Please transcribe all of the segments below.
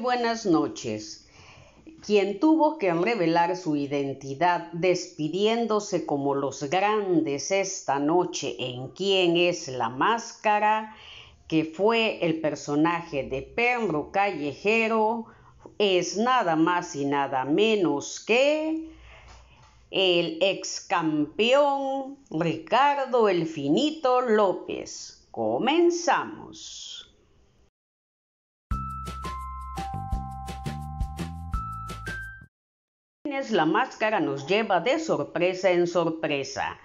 buenas noches. Quien tuvo que revelar su identidad despidiéndose como los grandes esta noche en quién es la máscara, que fue el personaje de Perro Callejero, es nada más y nada menos que el ex campeón Ricardo finito López. Comenzamos. la máscara nos lleva de sorpresa en sorpresa.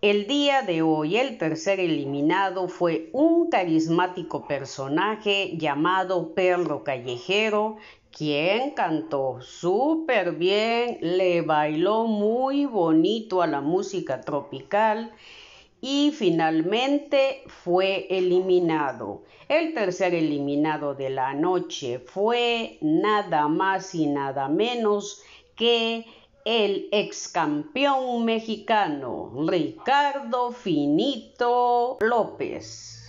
El día de hoy el tercer eliminado fue un carismático personaje llamado Perro Callejero, quien cantó súper bien, le bailó muy bonito a la música tropical y finalmente fue eliminado. El tercer eliminado de la noche fue nada más y nada menos que el ex campeón mexicano Ricardo Finito López.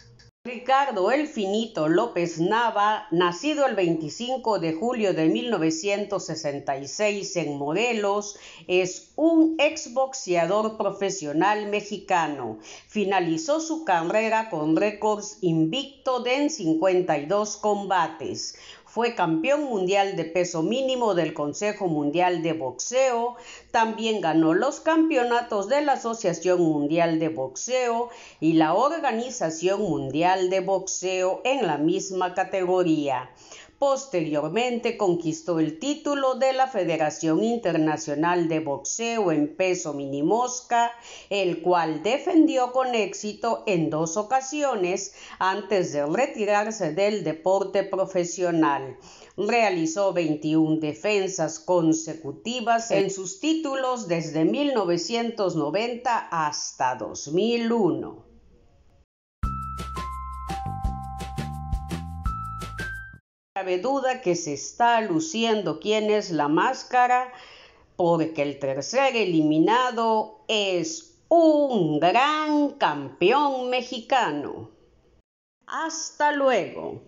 Ricardo El Finito López Nava, nacido el 25 de julio de 1966 en Morelos, es un exboxeador profesional mexicano. Finalizó su carrera con récords invicto de en 52 combates. Fue campeón mundial de peso mínimo del Consejo Mundial de Boxeo, también ganó los campeonatos de la Asociación Mundial de Boxeo y la Organización Mundial de boxeo en la misma categoría. Posteriormente conquistó el título de la Federación Internacional de Boxeo en peso minimosca, el cual defendió con éxito en dos ocasiones antes de retirarse del deporte profesional. Realizó 21 defensas consecutivas en sus títulos desde 1990 hasta 2001. cabe duda que se está luciendo quién es la máscara, porque el tercer eliminado es un gran campeón mexicano. Hasta luego.